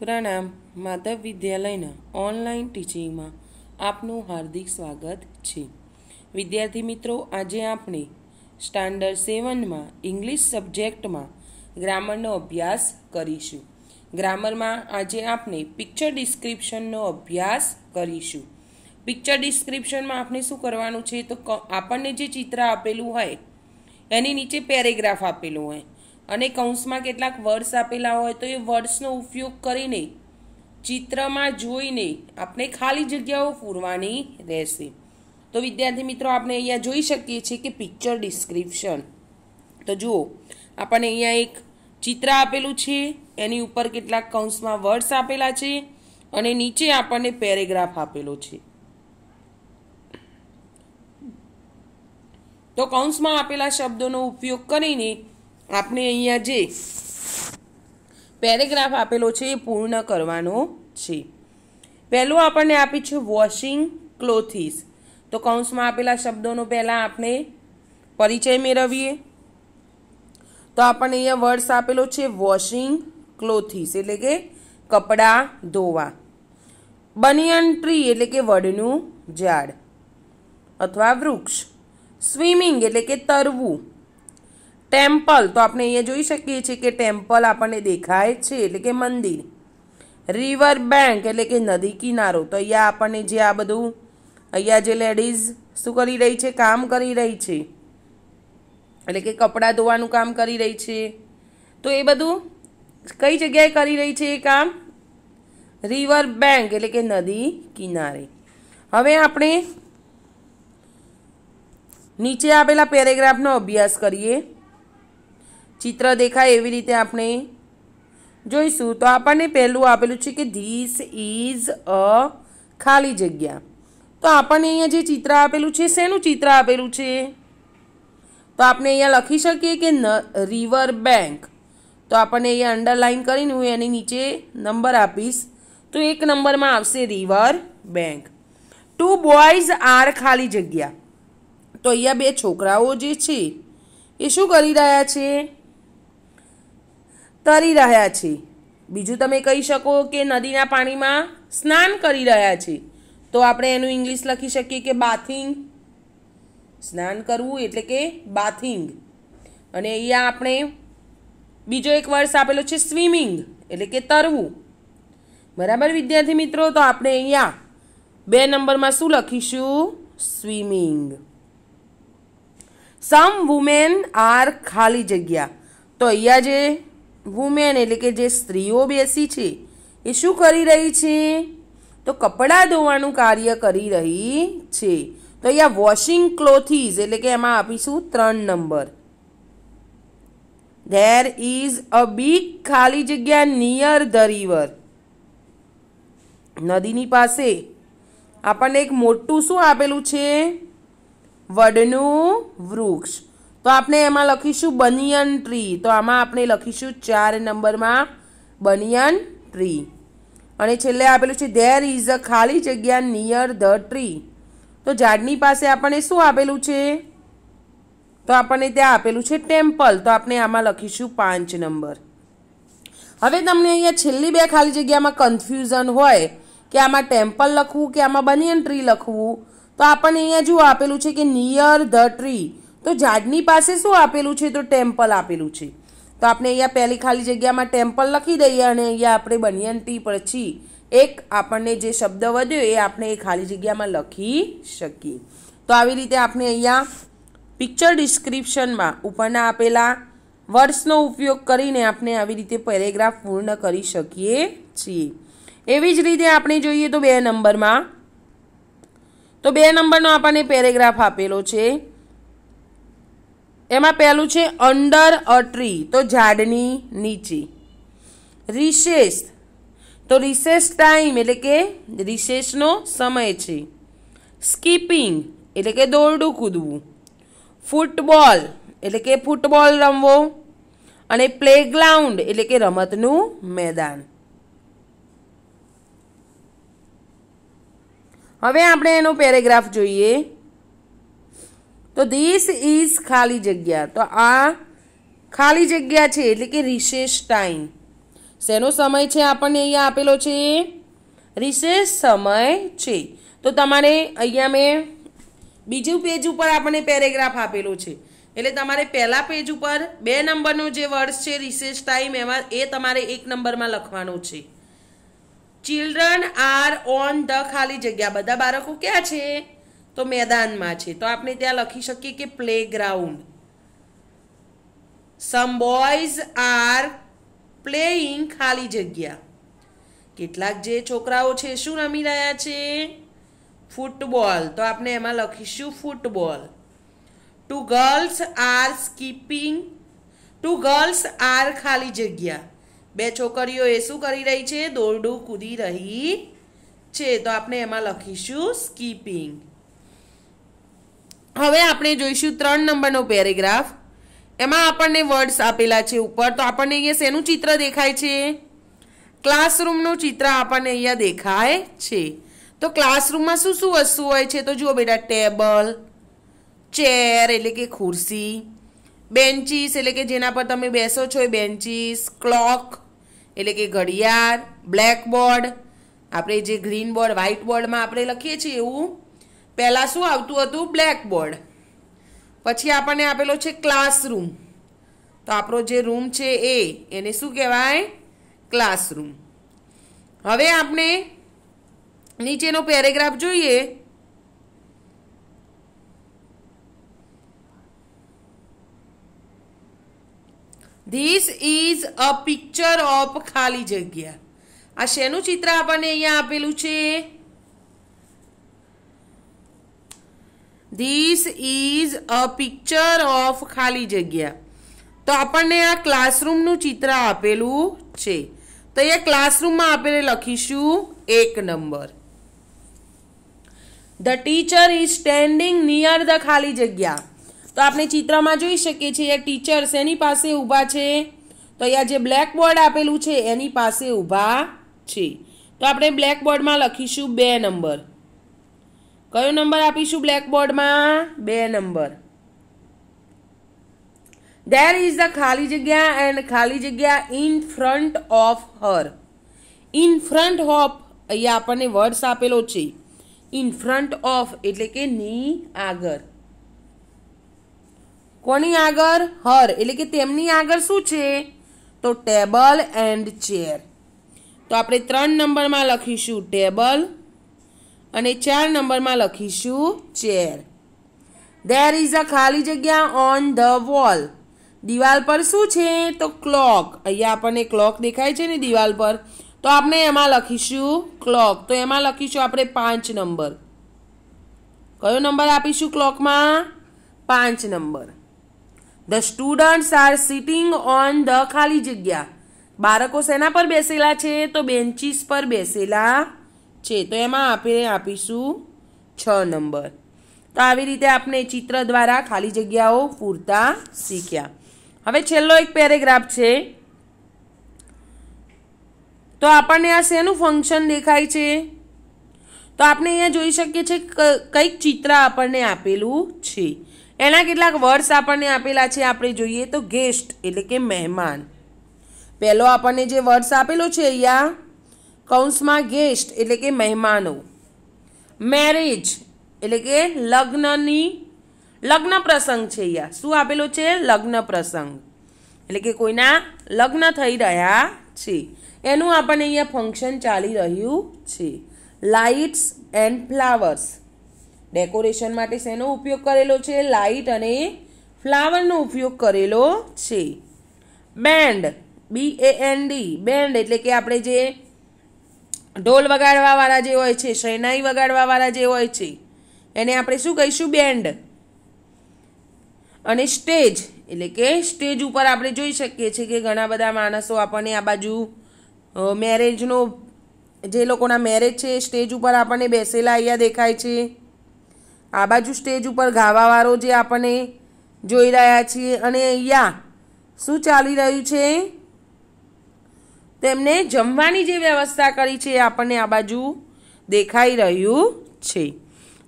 પ્રણામ માધવ વિદ્યાલયના ઓનલાઈન ટીચિંગમાં આપનું હાર્દિક સ્વાગત છે વિદ્યાર્થી મિત્રો આજે આપણે સ્ટાન્ડર્ડ સેવનમાં ઇંગ્લિશ સબ્જેક્ટમાં ગ્રામરનો અભ્યાસ કરીશું ગ્રામરમાં આજે આપણે પિક્ચર ડિસ્ક્રિપ્શનનો અભ્યાસ કરીશું પિક્ચર ડિસ્ક્રિપ્શનમાં આપણે શું કરવાનું છે તો આપણને જે ચિત્ર આપેલું હોય એની નીચે પેરેગ્રાફ આપેલું હોય અને કૌંસમાં કેટલાક વર્ડ્સ આપેલા હોય તો એ વર્ડ્સનો ઉપયોગ કરીને ચિત્રમાં જોઈને આપણે ખાલી જગ્યાઓ પૂરવાની રહેશે તો વિદ્યાર્થી મિત્રો આપણે અહીંયા જોઈ શકીએ છીએ કે પિક્ચર ડિસ્ક્રિપ્શન તો જુઓ આપણને અહીંયા એક ચિત્ર આપેલું છે એની ઉપર કેટલાક કૌંસમાં વર્ડ્સ આપેલા છે અને નીચે આપણને પેરેગ્રાફ આપેલો છે તો કૌંસમાં આપેલા શબ્દોનો ઉપયોગ કરીને આપણે અહીંયા જે પેરેગ્રાફ આપેલો છે એ પૂર્ણ કરવાનો છે પહેલું આપણને આપી છે વોશિંગ ક્લોથીસ તો કૌંસમાં આપેલા શબ્દોનો પહેલાં આપણે પરિચય મેળવીએ તો આપણને અહીંયા વર્ડ્સ આપેલો છે વોશિંગ ક્લોથીસ એટલે કે કપડાં ધોવા બનિયન ટ્રી એટલે કે વડનું ઝાડ અથવા વૃક્ષ સ્વિમિંગ એટલે કે તરવું ટેમ્પલ તો આપણે અહીંયા જોઈ શકીએ છીએ કે ટેમ્પલ આપણને દેખાય છે એટલે કે મંદિર રિવર બેંક એટલે કે નદી કિનારો તો અહીંયા આપણને જે આ બધું અહીંયા જે લેડીઝ શું કરી રહી છે કામ કરી રહી છે એટલે કે કપડાં ધોવાનું કામ કરી રહી છે તો એ બધું કઈ જગ્યાએ કરી રહી છે એ કામ રિવર બેન્ક એટલે કે નદી કિનારે હવે આપણે નીચે આપેલા પેરેગ્રાફનો અભ્યાસ કરીએ ચિત્ર દેખાય એવી રીતે આપણે જોઈશું તો આપણને પહેલું આપેલું છે કે ધીસ ઇઝ અ ખાલી જગ્યા તો આપણને અહીંયા જે ચિત્ર આપેલું છે શેનું ચિત્ર આપેલું છે તો આપણે અહીંયા લખી શકીએ કે ન રિવર બેન્ક તો આપણને અહીંયા અંડરલાઇન કરીને હું એની નીચે નંબર આપીશ તો એક નંબરમાં આવશે river bank two boys are ખાલી જગ્યા તો અહીંયા બે છોકરાઓ જે છે એ શું કરી રહ્યા છે તરી રહ્યા છે બીજું તમે કહી શકો કે નદીના પાણીમાં સ્નાન કરી રહ્યા છે તો આપણે એનું ઇંગ્લિશ લખી શકીએ કે બાથિંગ સ્નાન કરવું એટલે કે બાથિંગ અને અહીંયા આપણે બીજો એક વર્ષ આપેલો છે સ્વિમિંગ એટલે કે તરવું બરાબર વિદ્યાર્થી મિત્રો તો આપણે અહીંયા બે નંબરમાં શું લખીશું સ્વિમિંગ સમ વુમેન આર ખાલી જગ્યા તો અહીંયા જે વુમેન એટલે કે જે સ્ત્રીઓ બેસી છે એ શું કરી રહી છે તો કપડાં ધોવાનું કાર્ય કરી રહી છે તો અહીંયા વોશિંગ ક્લોથીઝ એટલે કે એમાં આપીશું ત્રણ number there is a big ખાલી જગ્યા નિયર ધ રિવર નદીની પાસે આપણને એક મોટું શું આપેલું છે વડનું વૃક્ષ તો આપણે એમાં લખીશું બનિયન ટ્રી તો આમાં આપણે લખીશું ચાર નંબરમાં બનિયન ટ્રી અને છેલ્લે આપેલું છે ધેર ઇઝ અ ખાલી જગ્યા નિયર ધ ટ્રી તો ઝાડની પાસે આપણને શું આપેલું છે તો આપણને ત્યાં આપેલું છે ટેમ્પલ તો આપણે આમાં લખીશું પાંચ નંબર હવે તમને અહીંયા છેલ્લી બે ખાલી જગ્યામાં કન્ફ્યુઝન હોય કે આમાં ટેમ્પલ લખવું કે આમાં બનિયન ટ્રી લખવું તો આપણને અહીંયા જુઓ આપેલું છે કે નિયર ધ ટ્રી તો ઝાડની પાસે શું આપેલું છે તો ટેમ્પલ આપેલું છે તો આપણે અહીંયા પહેલી ખાલી જગ્યામાં ટેમ્પલ લખી દઈએ અને અહીંયા આપણે બનિયનટી પછી એક આપણને જે શબ્દ વધ્યો એ આપણે એ ખાલી જગ્યામાં લખી શકીએ તો આવી રીતે આપણે અહીંયા પિક્ચર ડિસ્ક્રિપ્શનમાં ઉપરના આપેલા વર્ડ્સનો ઉપયોગ કરીને આપણે આવી રીતે પેરેગ્રાફ પૂર્ણ કરી શકીએ છીએ એવી જ રીતે આપણે જોઈએ તો બે નંબરમાં તો બે નંબરનો આપણને પેરેગ્રાફ આપેલો છે એમાં પહેલું છે અંડર અ ટ્રી તો ઝાડની નીચે રિશેષ તો રિસેસ ટાઈમ એટલે કે રિસેસનો સમય છે સ્કીપિંગ એટલે કે દોરડું કૂદવું ફૂટબોલ એટલે કે ફૂટબોલ રમવો અને પ્લેગ્રાઉન્ડ એટલે કે રમતનું મેદાન હવે આપણે એનો પેરેગ્રાફ જોઈએ તો ધીસ ઇઝ ખાલી જગ્યા તો આ ખાલી જગ્યા છે એટલે કે રિશેષ ટાઈમ શેનો સમય છે આપણને અહીંયા આપેલો છે રિશેષ સમય છે તો તમારે અહીંયા મેં બીજું પેજ ઉપર આપણને પેરેગ્રાફ આપેલો છે એટલે તમારે પહેલા પેજ ઉપર બે નંબરનો જે વર્ડ્સ છે રિસેસ ટાઈમ એમાં એ તમારે એક નંબરમાં લખવાનો છે ચિલ્ડ્રન આર ઓન ધ ખાલી જગ્યા બધા બાળકો ક્યાં છે તો મેદાનમાં છે તો આપણે ત્યાં લખી શકીએ કે playground some boys are playing ખાલી જગ્યા કેટલાક જે છોકરાઓ છે શું રમી રહ્યા છે ફૂટબોલ તો આપણે એમાં લખીશું football two girls are skipping two girls are ખાલી જગ્યા બે છોકરીઓ એ શું કરી રહી છે દોરડું કૂદી રહી છે તો આપણે એમાં લખીશું સ્કીપિંગ હવે આપણે જોઈશું ત્રણ નંબરનો પેરેગ્રાફ એમાં આપણને વર્ડ્સ આપેલા છે ઉપર તો આપણને અહીંયા શેનું ચિત્ર દેખાય છે ક્લાસરૂમનું ચિત્ર આપણને અહીંયા દેખાય છે તો ક્લાસરૂમમાં શું શું વસ્તુ હોય છે તો જુઓ બેટા ટેબલ ચેર એટલે કે ખુરશી બેન્ચીસ એટલે કે જેના પર તમે બેસો છો એ બેન્ચીસ ક્લોક એટલે કે ઘડિયાળ બ્લેકબોર્ડ આપણે જે ગ્રીન બોર્ડ વ્હાઇટ બોર્ડમાં આપણે લખીએ છીએ એવું પહેલાં શું આવતું હતું બ્લેકબોર્ડ પછી આપણને આપેલો છે ક્લાસરૂમ તો આપણો જે રૂમ છે એ એને શું કહેવાય ક્લાસરૂમ હવે આપણે નીચેનો પેરેગ્રાફ જોઈએ this is a picture of ખાલી જગ્યા આ શેનું ચિત્ર આપણને અહીંયા આપેલું છે this is a picture of ખાલી જગ્યા તો આપણને આ ક્લાસરૂમનું ચિત્ર આપેલું છે તો અહીંયા ક્લાસરૂમમાં આપણે લખીશું એક number the teacher is standing near the ખાલી જગ્યા તો આપણે ચિત્રમાં જોઈ શકીએ છીએ ટીચર્સ એની પાસે ઊભા છે તો અહીંયા જે બ્લેકબોર્ડ આપેલું છે એની પાસે ઊભા છે તો આપણે બ્લેકબોર્ડમાં લખીશું બે નંબર કયો નંબર આપીશું બ્લેકબોર્ડમાં બે નંબર ધેર ઇઝ ધ ખાલી જગ્યા એન્ડ ખાલી જગ્યા in front of her in front of અહીંયા આપણને વર્ડ્સ આપેલો છે ઇન ફ્રન્ટ ઓફ એટલે કે ની આગળ કોની આગળ હર એટલે કે તેમની આગળ શું છે તો ટેબલ એન્ડ ચેર તો આપણે ત્રણ નંબરમાં લખીશું ટેબલ અને ચાર નંબરમાં લખીશું ચેર ધેર ઇઝ અ ખાલી જગ્યા ઓન ધ વોલ દિવાલ પર શું છે તો ક્લોક અહીંયા આપણને ક્લોક દેખાય છે ને દિવાલ પર તો આપણે એમાં લખીશું ક્લોક તો એમાં લખીશું આપણે પાંચ નંબર કયો નંબર આપીશું ક્લોકમાં પાંચ number the students are sitting on the ખાલી જગ્યા બાળકો શેના પર બેસેલા છે તો બેન્ચીસ પર બેસેલા છે તો એમાં આપણે આપીશું છ નંબર તો આવી રીતે આપણે ચિત્ર દ્વારા ખાલી જગ્યાઓ પૂરતા શીખ્યા હવે છેલ્લો એક પેરેગ્રાફ છે તો આપણને આ શેનું ફંક્શન દેખાય છે તો આપણે અહીંયા જોઈ શકીએ છીએ કંઈક ચિત્ર આપણને આપેલું છે એના કેટલાક વર્ડ્સ આપણને આપેલા છે આપણે જોઈએ તો ગેસ્ટ એટલે કે મહેમાન પહેલો આપણને જે વર્ડ્સ આપેલો છે અહીંયા કૌંસમાં ગેસ્ટ એટલે કે મહેમાનો મેરેજ એટલે કે લગ્નની લગ્ન પ્રસંગ છે અહીંયા શું આપેલો છે લગ્ન પ્રસંગ એટલે કે કોઈના લગ્ન થઈ રહ્યા છે એનું આપણને અહીંયા ફંક્શન ચાલી રહ્યું છે લાઇટ્સ એન્ડ ફ્લાવર્સ ડેકોરેશન માટે શેનો ઉપયોગ કરેલો છે લાઇટ અને ફ્લાવરનો ઉપયોગ કરેલો છે band B A N D band એટલે કે આપણે જે ઢોલ વગાડવાવાળા જે હોય છે શેનાઈ વગાડવાવાળા જે હોય છે એને આપણે શું કહીશું બેન્ડ અને સ્ટેજ એટલે કે સ્ટેજ ઉપર આપણે જોઈ શકીએ છીએ કે ઘણા બધા માણસો આપણને આ બાજુ મેરેજનો જે લોકોના મેરેજ છે સ્ટેજ ઉપર આપણને બેસેલા અહીંયા દેખાય છે આ બાજુ સ્ટેજ ઉપર ગાવાવાળો જે આપણને જોઈ રહ્યા છીએ અને અહીંયા શું ચાલી રહ્યું છે તેમને જમવાની જે વ્યવસ્થા કરી છે એ આપણને આ બાજુ દેખાઈ રહ્યું છે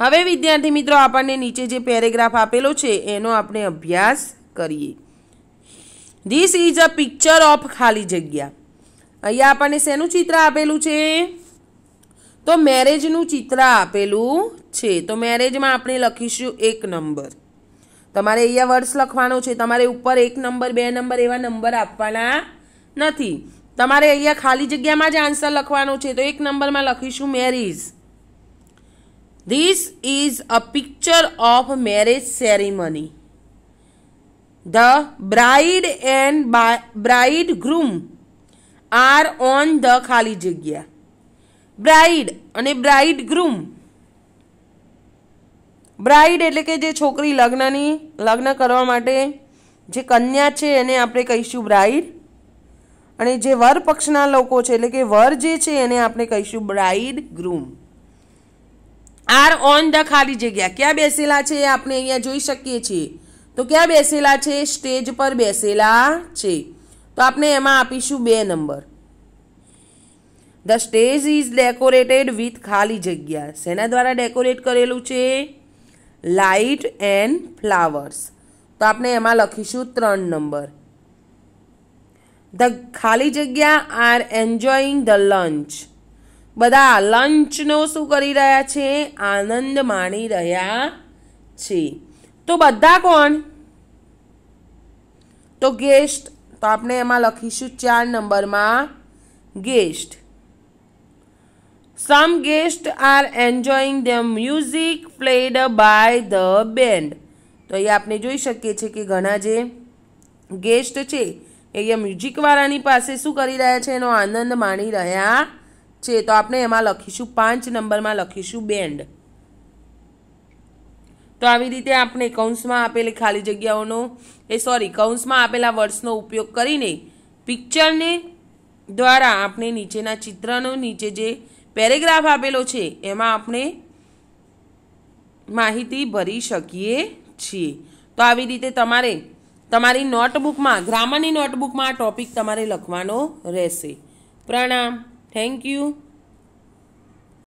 હવે વિદ્યાર્થી મિત્રો આપણને નીચે જે પેરેગ્રાફ આપેલો છે એનો આપણે અભ્યાસ કરીએ this is a picture of ખાલી જગ્યા અહીંયા આપણને શેનું ચિત્ર આપેલું છે તો મેરેજનું ચિત્ર આપેલું છે તો મેરેજમાં આપણે લખીશું એક નંબર તમારે અહીંયા વર્ષ લખવાનો છે તમારે ઉપર એક નંબર બે નંબર એવા નંબર આપવાના નથી તમારે અહીંયા ખાલી જગ્યામાં જ આન્સર લખવાનો છે તો એક નંબરમાં લખીશું marriage this is a picture of marriage ceremony the bride and bridegroom are on the ખાલી જગ્યા બ્રાઇડ અને બ્રાઇડ ગ્રુમ બ્રાઇડ એટલે કે જે છોકરી લગ્નની લગ્ન કરવા માટે જે કન્યા છે એને આપણે કહીશું બ્રાઇડ અને જે વર પક્ષના લોકો છે એટલે કે વર જે છે એને આપણે કહીશું bridegroom are on the ખાલી જગ્યા ક્યાં બેસેલા છે એ આપણે અહીંયા જોઈ શકીએ છીએ તો ક્યાં બેસેલા છે સ્ટેજ પર બેસેલા છે તો આપણે એમાં આપીશું બે number the stage is decorated with ખાલી જગ્યા શેના દ્વારા ડેકોરેટ કરેલું છે લાઇટ એન્ડ ફ્લાવર્સ તો આપણે એમાં લખીશું ત્રણ નંબર ધ ખાલી જગ્યા આર એન્જોઈંગ ધ લંચ બધા લંચનો શું કરી રહ્યા છે આનંદ માણી રહ્યા છે તો બધા કોણ તો ગેસ્ટ તો આપણે એમાં લખીશું ચાર નંબરમાં guest some guest are enjoying the music played by the band તો એ આપણે જોઈ શકીએ છીએ કે ઘણા જે ગેસ્ટ છે એ મ્યુઝિક વાળાની પાસે શું કરી રહ્યા છે એનો આનંદ માણી રહ્યા છે તો આપણે એમાં લખીશું પાંચ નંબરમાં લખીશું બેન્ડ તો આવી રીતે આપણે કૌંસમાં આપેલી ખાલી જગ્યાઓનો એ સોરી કૌંસમાં આપેલા વર્ડ્સનો ઉપયોગ કરીને પિક્ચરને દ્વારા આપણે નીચેના ચિત્રનો નીચે જે પેરેગ્રાફ આપેલો છે એમાં આપણે માહિતી ભરી શકીએ છીએ તો આવી રીતે તમારે તમારી નોટબુકમાં ગ્રામરની નોટબુકમાં આ ટોપિક તમારે લખવાનો રહેશે પ્રણામ થેન્ક યુ